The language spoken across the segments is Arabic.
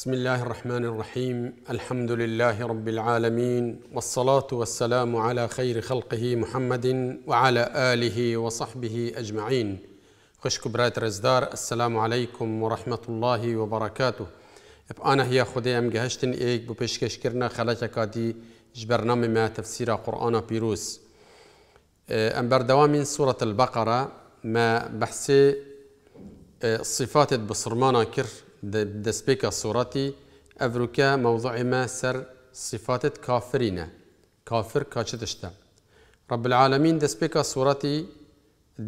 بسم الله الرحمن الرحيم الحمد لله رب العالمين والصلاه والسلام على خير خلقه محمد وعلى اله وصحبه اجمعين خشك برات رزدار السلام عليكم ورحمه الله وبركاته انا هي خدي ام جهشتن ايك ببش كشكرنا خلاك كادي جبرنامي ما تفسير قرآن بيروس اه، ام بردوام سوره البقره ما بحثي اه، صفات بصرمانا كر صورتي سوڕەتی ئەڤروکە ما سر صفات كافرين كافر كاشتشتا رب العالمین دەستپێکە صورتي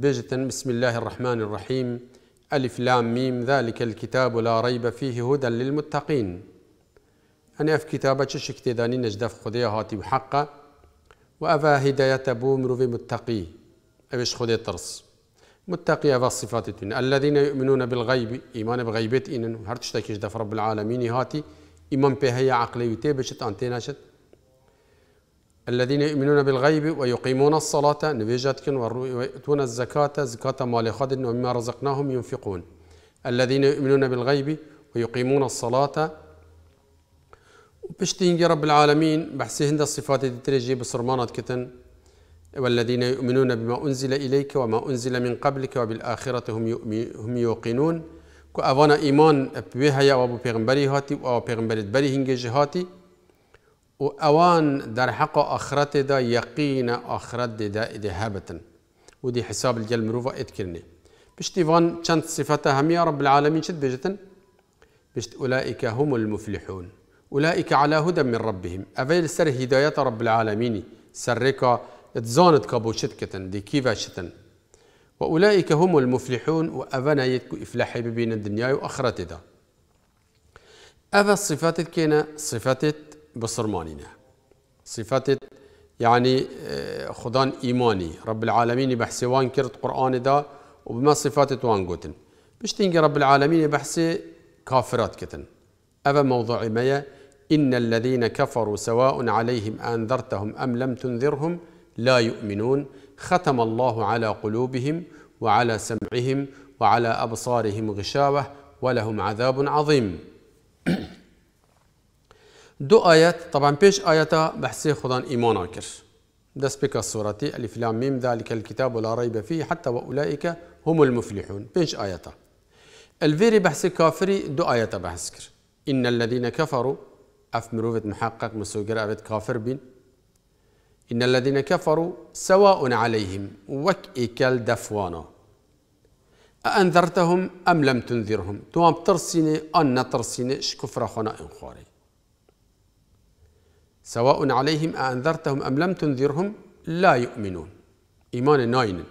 بێژتن بسم الله الرحمن الرحيم ألف لام ميم ذلك الكتاب لا ريب فيه هدى للمتقين أنا في كتابة شكتي داني نجدف خذية هاتي بحقه وأفا هداية بومر في متقي أبيش خذية ترس متقي هذا الصفات التين الذين يؤمنون بالغيب إيمان بغيبت ان هر تشتكيش دف رب العالمين هاتي إيمان به هي عقلي وتيبشت أنتيناشت الذين يؤمنون بالغيب ويقيمون الصلاة نبيجاتكن ويؤتون الزكاة زكاة مال خادن ومما رزقناهم ينفقون الذين يؤمنون بالغيب ويقيمون الصلاة وبشتين رب العالمين بحسي هند الصفات دي تريجي بصرمانات كتن والذين يؤمنون بما أنزل إليك وما أنزل من قبلك وبالآخرة هم, هم يوقنون ko avana iman be haya wa هاتي peygamberi hati wa peygamberit beri hingeji در حق آخرت دا يقين آخرت دا إذا هبتن ودي حساب الجل مروفا اید کرنه بشتی وان چند هم يا رب العالمين شد بجتن بشت اولئك هم المفلحون اولئك على هدى من ربهم أفيل سر هداية رب العالمين سر اتزانت كابو شتكتن دي كيفاشتن وأولئك هم المفلحون وأفنا يتكو إفلاحي بين الدنيا وأخرت دا أفا صفات كينا صفات بصرمانينا صفات يعني آه، خدان إيماني رب العالمين بحسوان كرت قرآن دا وبما صفات توانقوتن باش تنقي رب العالمين بحسي كافرات كتن أفا موضوع ميا إن الذين كفروا سواء عليهم أنذرتهم أم لم تنذرهم لا يؤمنون ختم الله على قلوبهم وعلى سمعهم وعلى أبصارهم غشاوة ولهم عذاب عظيم دو آيات طبعا بيش آياتا بحسي خدان إيمان أكر دس بك الصورة ألف لام ميم ذلك الكتاب لا ريب فيه حتى وأولئك هم المفلحون بيش آياتا الفيري بحسي كافري دو آياتا بحسكر إن الذين كفروا أف مروفت محقق مسوغر أبد كافر بين إن الذين كفروا سواء عليهم وكئك الدفوانا أأنذرتهم أم لم تنذرهم توام ترسيني أن نترسيني شكفر خنا إنخاري سواء عليهم أأنذرتهم أم لم تنذرهم لا يؤمنون إيمان ناين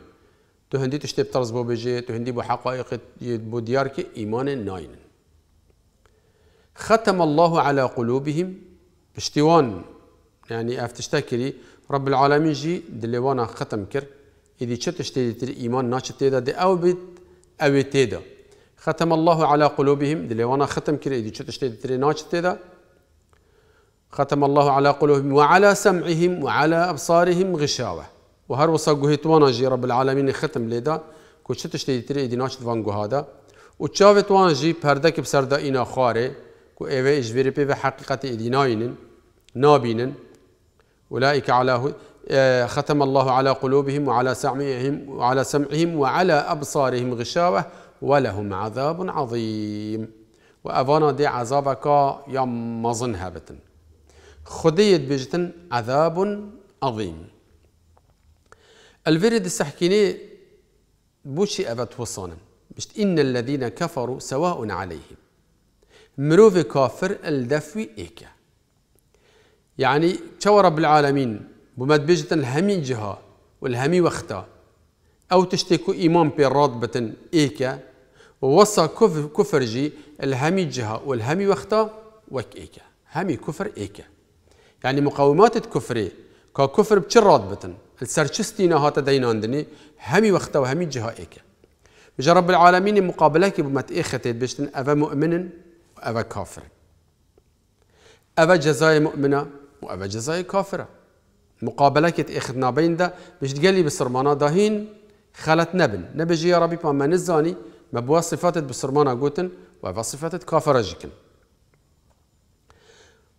تهندي تشتب تشتي بو بجي تهندي بو حقائق بو ديارك إيمان ناين ختم الله على قلوبهم بشتوان يعني افتشتكري رب العالمین جی دلوانا ختم كر ایدی چتش تيدي تر إيمان ناش تيدا دي او بيت او تيدا ختم الله على قلوبهم دلوانا ختم كر ایدی چتش تيدي تر ناش تيدا ختم الله على قلوبهم وعلى سمعهم وعلى أبصارهم غشاوة وهر وصا قهتوانا جي رب العالمين ختم ليدا كو چتش تيدي تر ایدی ناش دوان قهادا و چاوتوان جي پردك بسردا اینا خاره كو ايوه اجبری پی و حقیقت ایدی ناینن نابینن أولئك على آه، ختم الله على قلوبهم وعلى سمعهم وعلى سمعهم وعلى أبصارهم غشاوة ولهم عذاب عظيم وأفانا دي عذابك يا مزن خديت بجتن عذاب عظيم الفيرد السحكيني بوشي أبت وصانا بشت إن الذين كفروا سواء عليهم مروف كافر الدفوي إيكا يعني شو رب العالمين بمد بيجتن همي جهة والهمي وقتا أو تشتكو إمام بي راتبة إيكا ووصى كفر جي الهمي جهة والهمي وقتا وك إيكا همي كفر إيكا يعني مقاومات الكفري ككفر بشر راتبة السرشستينا هاتا ديناندني همي وقتا وهمي جهة إيكا جرب رب العالمين مقابلك بمت إيختي بيجتن أفا مؤمن أفا كافر أفا جزاء مؤمنة و جزاي كافرة مقابله كت اخدنا نابين ده مش تقلي بسرمانا داهين خلت نبن نبجی يا ربي ما نزاني ما بوا صفاتت بسرمانا قوتن و صفاتت كافرة جيكن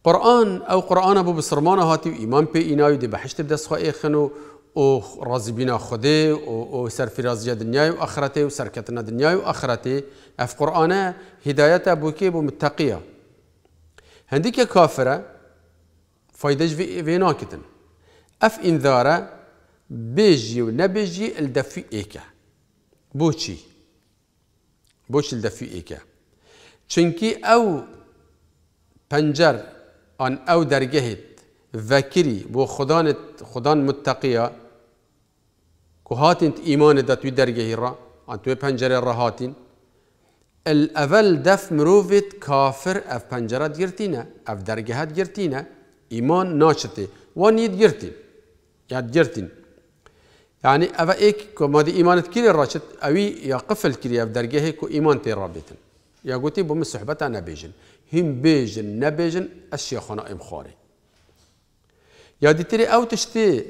قرآن او قرآن ابو بسرمانا هاتي و بي پی اینایو بحشت بدست خواه إخنو او رازي بنا خدي او, او سر في دنیای و واخرته و سرکتنا واخرته و اف قرآنه هدايه ابو کی بو كافره فايدج في فيناكتن اف انذارا بيجي ونبيجي الدفي ايكا بوشي بوش الدفي ايكا چنكي او پنجر ان او درگهت وكري بو خدان خدان متقيا كهاتن ايمان دات درگه را ان تو را هاتين الاول دف مروفت كافر اف پنجرات گرتينه اف درگهت گرتينه ایمان ناشته ايمان ناشطه وان يدجرتين يدجرتين يعني أبا إيك كما دي إيمانت كلي الراشد أوي يا قفل كلي في درجة هيك إيمان تي رابطن يا قوتي بوم الصحبة أنا بيجن هم بيجن نبيجن الشيخنا إم خاري يا دي تري أو تشتي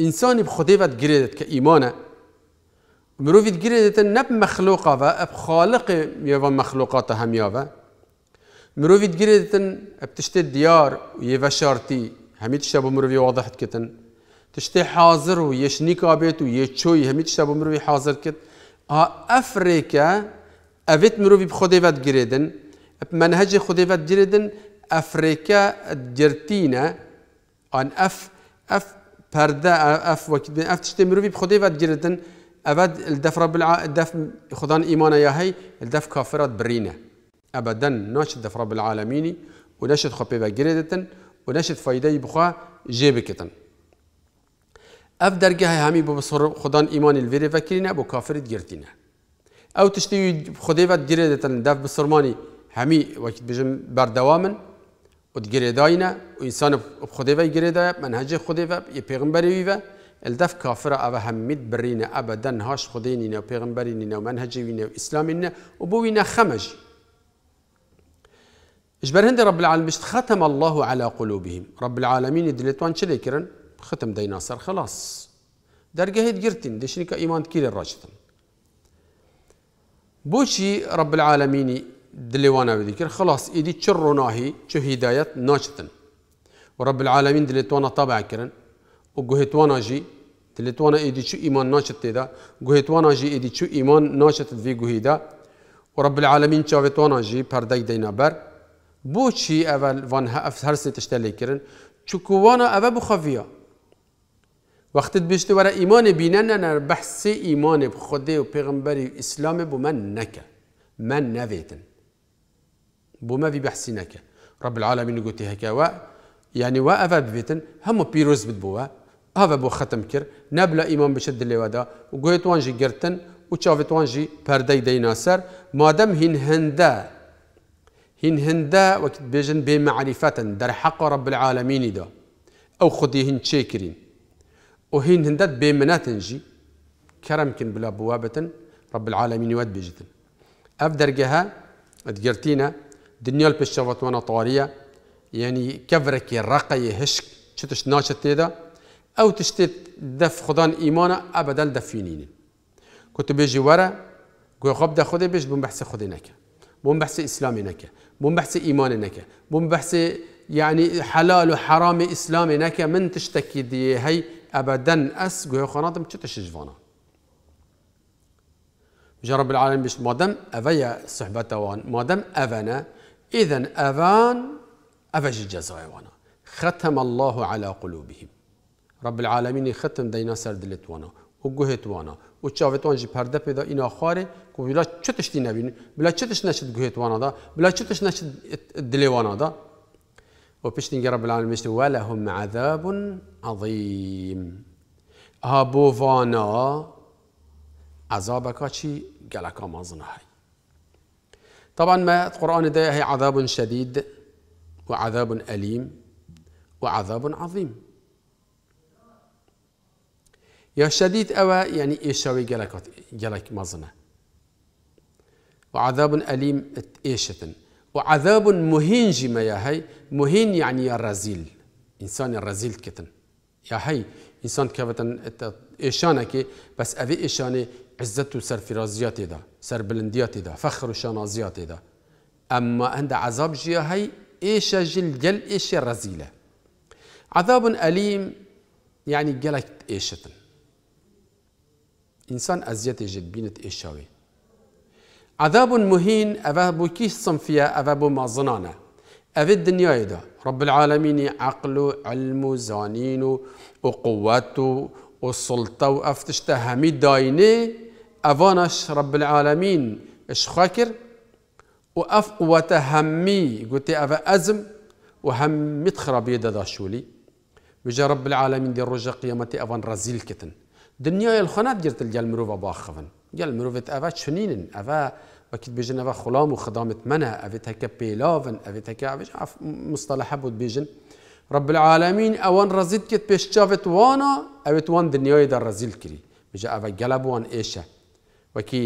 إنسان بخدي بد جريدت كإيمانه مروفيت جريدت نب مخلوقة وأب خالق يا مخلوقات هم يا مروفي تجريتن بتشتي ديار ويفا شارتي هميت شابو مروفي واضح كتن تشتي حاضر ويش نيكابيت ويتشوي هميت شابو مروفي حاضر كت ها آه، افريكا افيت مروفي بخودي فات جريدن بمنهج خودي فات جريدن افريكا جرتينا ان اف اف بردا اف وكت اف تشتي مروفي بخودي فات جريدن افاد الدف رب الع... الدف خدان ايمانا يا هي الدف كافرات برينا أبدا ناشد في رب العالمين وناشد خو بيبا جريدتن وناشد فايدة بخا جيبكتن اف درجه همی به بصر خدان ايمان الفيري وکرینه ابو كافر گرتینه او تشتي خديفة جريدتن گریدتن دف بسرمانی همی وقت بجم بردوامن و وانسان بخديفة جريدة منهج خديفة يبيغمبري ويفا الدف كافرة أبا همیت برينا ابدا هاش خدينينا نینه ومنهجينا وإسلامينا وبوينا خمجي اجبر هندي رب العالمين ختم الله على قلوبهم رب العالمين دلتوان شلي كرن ختم ديناصر خلاص درجة هيد جرتن دشنك إيمان كيل الراشتن بوشي رب العالمين دلوانا بذكر خلاص إيدي تشر ناهي شو هداية ناشتن ورب العالمين دلتوانا طابع كرن وقهتوانا جي دلتوانا إيدي شو إيمان ناشت تدا قهتوانا جي إيدي شو إيمان ناشت في قهيدا ورب العالمين شافتوانا جي بردك دينا بر بو چی اول وان هر سه هەرسێ تشتە لێکردن اول ئەوە بخەڤە وەختت بشت وەرە ئیمانێ بینەنە نەر بەحسێ ئیمانێ خودێ و پیغمبر اسلام بو من نەکە من نویتن بو ما وی بەحسی نەکە رب العالمین گوتی هەکەوە یعنی وا اول بیتن هەموو پیروز بت بو ئاە بو ختم کرد نەبلا ئیمان بشت لێوەدا و گوێتوانژی گرتن و چاوێتوانژی پەردەی دیناسر مادم هین هنده هن هندا وقت بيجن بمعرفة در حق رب العالمين دا أو خدي هن شاكرين وهن هندات بمناتن جي كرمكن بلا بوابة رب العالمين واد بيجتن أف درجها اتقرتينا دنيا البشوات وانا طارية يعني كفرك الرقي هشك شتش ناشت تيدا أو تشتت دف خدان إيمانا أبدا دفينين كنت بيجي ورا قوي خب دا خودي بيج بمبحث خودي نكه بمبحث اسلامي ناكا بون بحث إيمان نكا بون بحث يعني حلال وحرام إسلام نكا من تشتكي دي هي أبدا أس جوه خناتم تشتش جوانا جا رب العالمين بيش مادام أفيا صحبة وان مادام افانا إذا أفان أفج الجزاء وانا ختم الله على قلوبهم رب العالمين ختم دينا سردلت وانا وجهت وانا و چاوتوان جی پرده پیدا اینا خواره که بلا چه تشتی نبینه بلا چه تش نشد وانا دا بلا چه تش نشد وانا دا و پیش پشتین رب العالمین و لهم عذاب عظیم وانا عذاب عذابك چی گلکا گلک های طبعا ما قرآن ده عذاب شديد وعذاب أليم وعذاب عظيم يا شديد أوى يعني إيشاوي جلكت جلك مزنة وعذاب أليم إيشتن وعذاب مهين جما يا هي مهين يعني يا رزيل إنسان رزيل كتن يا هي إنسان إيشانا كي بس أبي إيشاني عزته سر فرازيات إذا سر بلنديات إذا فخر شنازيات إذا أما عند عذاب جيا هي إيش جل جل إيش رزيلة عذاب أليم يعني جلك إيشتن ئینسان ئەزیەتێژێت بینت ئێشاوی عذاب مهين ئەە بۆ صنفيا سمفە ما بۆ أذي الدنيا يدا رب العالمين عقل علم زانين وقوات والسلطة و قوت و و رب العالمين إش خاكر وأف ئەف قوتە هەممی گوتێ ئەە ئەزم و شولي وجا رب العالمين دی ڕۆژە قيامتي أفان ڕزیل كتن دنیای خونت گرتل گل مروفا باخون گل مروفت اوه چنینن اوا وقت بيجن اوا خلام و خدامت منه اوه تکه پیلاون اوه تکه اوه مصطلحه بود بيجن رب العالمين اوان رزيد كت پیش چافت وانا اوه توان دنیای در رزیل کری بجا اوا گلب وان ایشه وكي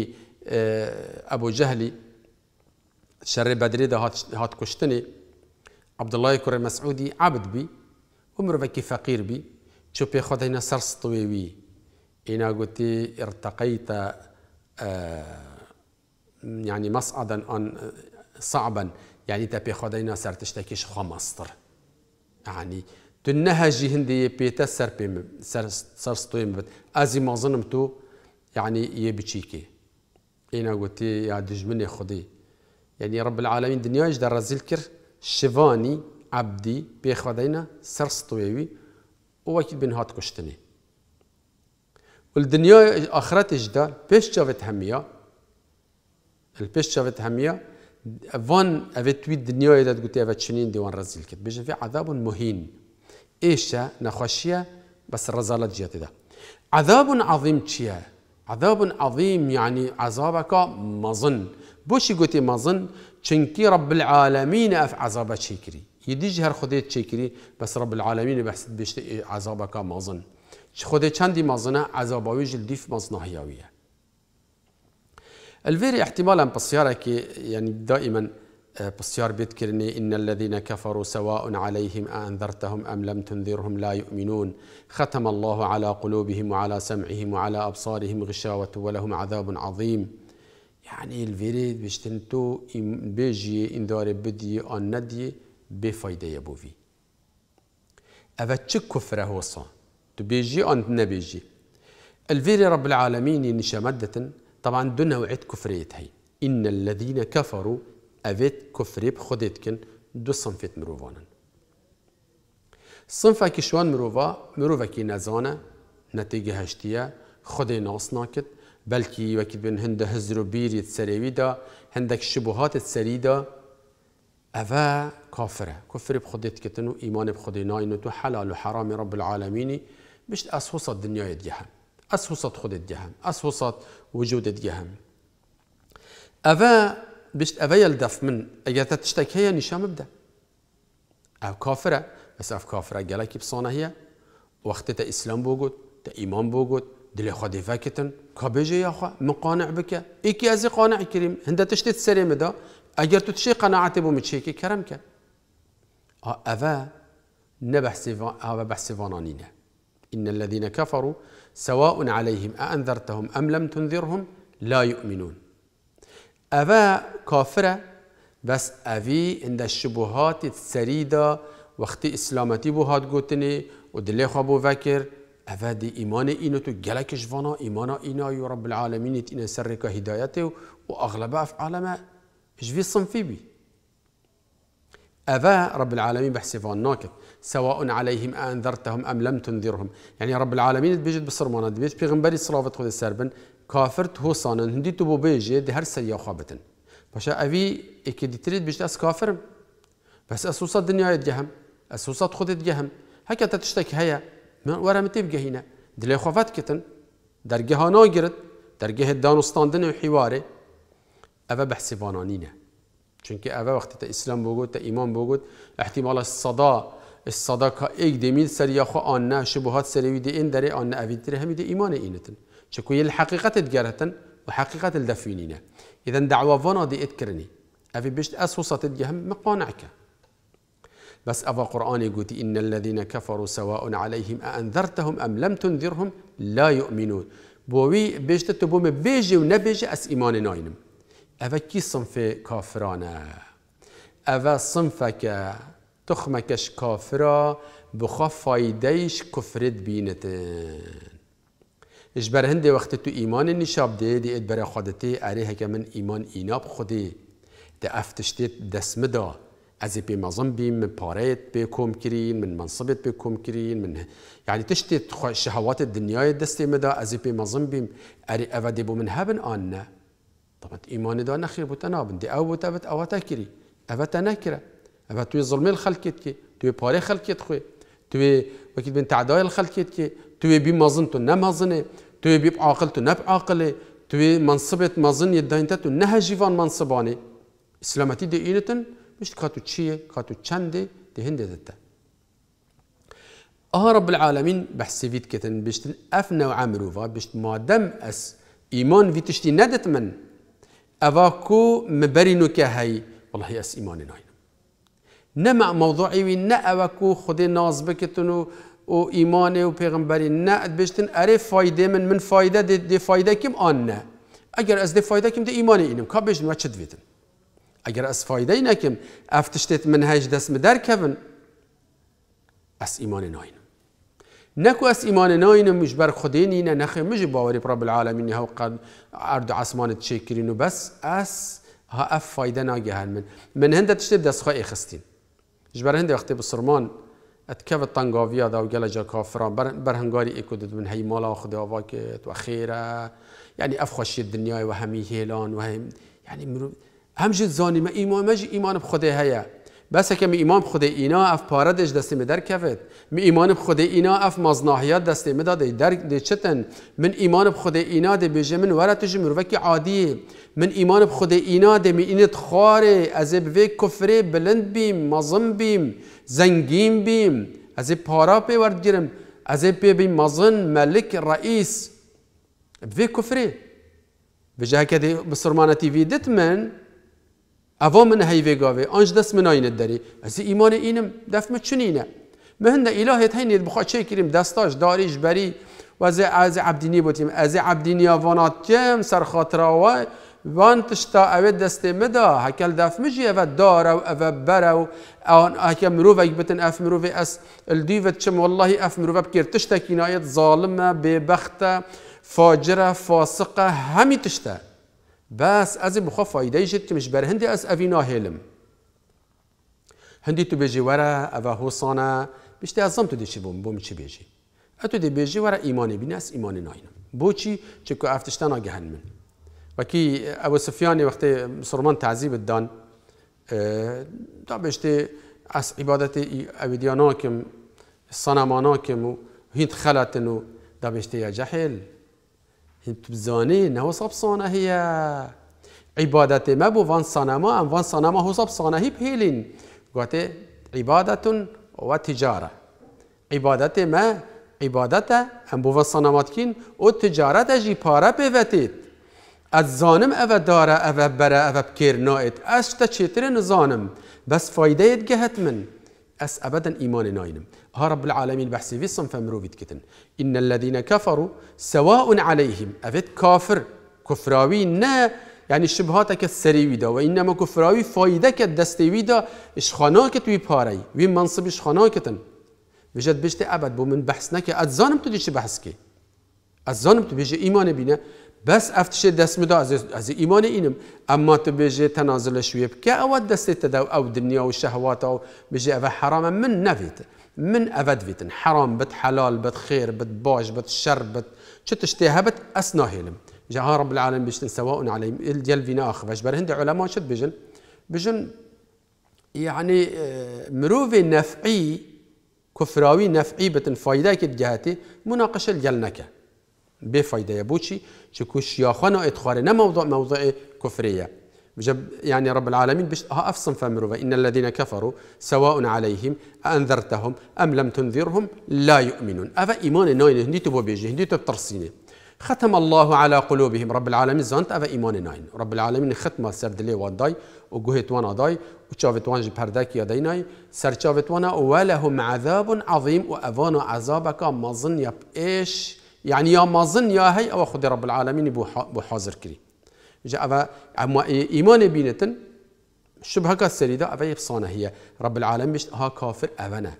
اه، ابو جهلي شر بدري ده هات, هات كشتني عبد الله كره مسعودي عبد بي ومروفكي فقير بي شو پی خود هنا سر بي هنا قلت ارتقيت آه، يعني مصعدا صعبا يعني تبي خدينا سر تشتكيش خمسطر يعني تنهجي هندي بيتا سر بيم سر سر ستويم بت أزي ما ظنمتو يعني يبتشيكي إنا قلت يا دجمني خدي يعني رب العالمين دنيا ايش در زلكر شفاني عبدي بيخدينا سر ستويوي وأكيد بنهات كشتني والدنيا اخرت اجدا بيش چوت هميا يعني البيش چوت هميا فان اوت وی الدنيا اذا گوتی اوت شنين ديوان رزيل كت بيش في عذاب مهين ايشا نخوشيه بس رزالت جيت ده عذاب عظيم تشيا عذاب عظيم يعني عذابك مظن بوشي قوتي مظن چنكي رب العالمين اف عذابك شيكري يدي هر خديت شيكري بس رب العالمين بحسد بيش عذابك مظن خود چندی مازنه عذاباوی جل دیف مازناهیاویه الفيري احتمالا بسيارك يعني دائما بسيار اه، بيذكرني إن الذين كفروا سواء عليهم انذرتهم أم لم تنذرهم لا يؤمنون ختم الله على قلوبهم وعلى سمعهم وعلى أبصارهم غشاوة ولهم عذاب عظيم يعني الفيري بيشتنتو بيجي انذار بدي أن ندي بفايدة يبوفي تشك كفره وصان تبيجي أنت نبيجي الفيري رب العالمين نشا مادة طبعا دون نوعية كفريت هي إن الذين كفروا أفيت كفري بخديتكن دو صنفيت مروفانا صنفا كشوان مروفا مروفا كي نزانا نتيجة هشتية خدي ناس ناكت بلكي وكي بن هند هزرو بيري تسريوي هندك شبهات تسري أفا كافرة كفر بخديتكتن وإيمان بخدي تو حلال وحرام رب العالمين باش أسوصة الدنيا دنیای أسوصة هم اس وسط خود وجود دیگه أفا بشت أفا يلدف من اگر تشتكي هي نشام مبدأ او كافره بس اف كافره گلك بصانه هي وقت تا اسلام بوجود تا ايمان بوجود دلي خدي فاكتن كابيجي يا خو مقانع بك ايكي ازي قانع كريم هند تشتت سريم دا أجر تشي قناعت بو متشيكي كرمك آه، أفا نبح نبحث اوه بحث فانانينه إن الذين كفروا سواء عليهم أأنذرتهم أم لم تنذرهم لا يؤمنون أبا كافرة بس أبي عند الشبهات السريدة وقت إسلامتي بوهات قوتني ودلي خابو فاكر أبا دي إيمان إينو تو جلكش فانا إيمان إينا يا رب العالمين تينا سرك هدايته وأغلب أفعال ما في صنفي بي أذاه رب العالمين بحسبون نوكت سواء عليهم أنذرتهم أم لم تنذرهم يعني رب العالمين بيجد بصرمانا بيج بيغنبري صلافة خود السربن كافرت هو صانن هندي تبو بيجي دي هر سريا خابتن باشا أبي إكي تريد بيجد أس كافر بس أسوسة الدنيا يتجهم أسوسة خود يتجهم هكا تتشتك هيا ورا متبقى هنا دلي خوفات كتن درجها درجها درجه دانستاندن وحواري أبا بحسبانانينه وقتی تا اسلام İslam تا ایمان iman احتمال صدا صدا که ایک دمیل سر یا خو آن نه شبهات سری دی این داره آن نه اوید دری همی دی ایمان اینتن چکو یه الحقیقت ادگرتن و حقیقت الدفینینه اذا دعوه وانا دی ادکرنی اوی بشت اسوسات مقانع که بس أبا قرآن يقول إن الذين كفروا سواء عليهم أأنذرتهم أم لم تنذرهم لا يؤمنون بوي بيجت تبوم بيجي ونبيجي أس إيمان ناينم اوه کی سمفێ کافرانە ئەوە سمفەکە تخمکش کافرا بخوا فایدەیش کوفرت بینتن اش بر هندي وقت تو ایمان نشاب ده دی ات بر خودتی اره هکه من ایمان ایناب خودی ده افتشتت دسمدا از بی مظم بیم من پاریت بی کم کرین من منصبت بی کم کرین من یعنی يعني تشتت شهوات دنیای دستی مدا از بی مظم بیم اری اودی بو من هبن آن نه طب إيمان دا نخير بوتا نابن دی او بوتا بت او تا أبا تنكرة أبا توي ظلم الخلقيت كي توي باري خلقيت خوی توي وکیل بنت تعدای الخلقيت كي توي بي مازن تو نمازنه توي بي عاقل تو نب عاقله توی منصبت مازن یدانتا تو نه جیوان منصباني إسلامتي دي إينتن مش كاتو چیه كاتو چنده دي هنده دتا آه رب العالمين بحسي فيت كتن بشت أفنى فا بشت ما دم أس إيمان في تشتي ندت من أوا كو مبرينو كهي والله أس إيمان ناين نما موضوعي وي نا أوا كو خدي ناز بكتنو و إيمان و پیغمبري نه بشتن اره فایده من من فایده دی, دی کم آن نه. اگر از دی کم کم دی اینم که كا و اگر از فايدة نكم افتشتت من هیچ دست مدر کفن ایمان ایمان این نكو اس ناين مش مجبر خدين نینه نخه مش باوري رب العالمين هاو قد ارض عثمان تشكرينو بس اس ها اف فايده ناگهن من من هنده تشتب دست خواه اخستین جبر هند وقتی بسرمان اتكف الطنقافية دا وقال جا كافران برهنغاري إيكو دد من هي مالا خدا واكت وخيرة يعني أفخش الدنيا وهمي هيلان وهم يعني مرو هم جد زاني ما إيمان ماجي إيمان بخدا هيا بسه که می ایمان خود اینا اف پاره دش دستی می در کفت می ایمان خود اینا اف مزناحیات دستی می داده در دی چتن من ایمان خود اینا دی بیجه من وره مروکی عادی من ایمان خود اینا دی می اینت خواره از بوی کفره بلند بیم مظم بیم زنگیم بیم از پارا پی ورد گیرم از پی بیم مزن ملک رئیس بوی کفره بجه کدی که دی بسرمانه تیوی من اوا من هیوه گاوه آنج دست من آینه داری از ایمان اینم دفت من چنینه مهند الهت هینید بخواه چه کریم دستاش داریش بری و از عبدینی بودیم از عبدینی وانات جم سر خاطره وان تشتا اوه دست مدا هکل دف مجی اوه دارو اوه برو آن هکل مروفه بتن اف مروفه اس الدیوت چم والله اف مروفه بکر تشتا کنایت ظالمه ببخته فاجره فاسقه همی تشتا بس از بخو فایده جد مش بر هندی اس اوینا هلم هندی تو بیجی ورا او حسانه بیشتر ازم تو دیشی بوم بوم چی بیجی اتو اه دی بیجی ورا ایمان بینه از ایمان ناینم بو چی چکو افتشتن آگهن من وکی ابو سفیان وقت سرمان تعذیب دان اه، دا بیشتر اس عبادت اویدیاناکم صنمانا و هند خلطن و دا بیشتر جهل هی بزانی نه حساب سانه عبادت ما بو وان سانما ام وان سانما حساب سانه هی بهیلین گوته عبادت و تجاره عبادت ما عبادت ام بو وان سانمات کین او تجارت اجی پاره بیوتید از زانم او داره او بره او بکر نایت از چیتر نزانم بس فایده گهت من اس ابدا ايمان ناينم ها رب العالمين بحثی في فمروید كتن ان الذين كفروا سواء عليهم افت كافر كفراوي نا يعني شبهاتك که سری وانما كفراوي انما کفراوی فایده که دستی ویدا اشخانا منصب اشخانا کتن بجد بشتي ابد بو من بحث نکه از زانم تو دیش بحث که بس افتش دست مدا از, از ایمان اینم اما تو بیجه تنازل شوی که او دست تدو او دنیا و شهوات او بیجه او حرام من نفیت من افد ویتن حرام بت حلال بت خير بت باش بت شر بت چه تشتيها بت اسنا جه رب العالمين بيشتن سواء ال الجل فينا اخ باش بر هند علما شد بجن بجن يعني اه، مروفي نفعي كفراوي نفعي بتن فايده کد جهتی مناقشه نکه بفايده يا بوشي شكو شياخنا ادخارنا موضوع موضوع كفريه يعني رب العالمين بش ها افصم فامروا ان الذين كفروا سواء عليهم انذرتهم ام لم تنذرهم لا يؤمنون افا ايمان ناين هندي تبو بيجي هندي تبترسيني ختم الله على قلوبهم رب العالمين زانت افا ايمان ناين رب العالمين ختم سردلي دلي وان وجهت وانا داي وشافت وان جي يا ديناي سرد شافت وانا ولهم عذاب عظيم وافانا عذابك مظن يب ايش يعني يا مازن يا هي او خدي رب العالمين بو حاضر كري جا اما ايمان بينتن شبه هكا السريدة أفا يفصانة هي رب العالمين مش ها كافر أفنا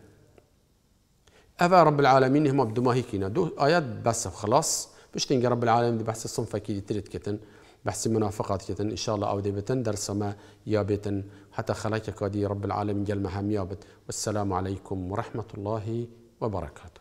أفا رب العالمين هما بدو ما هيكينا دو آيات بس خلاص باش تنقى رب العالمين دي بحث الصنف اكيد تريد كتن بحث منافقات كتن إن شاء الله أو ديبتن درس ما يابتن حتى خلاك كادي رب العالمين جل مهم يابت والسلام عليكم ورحمة الله وبركاته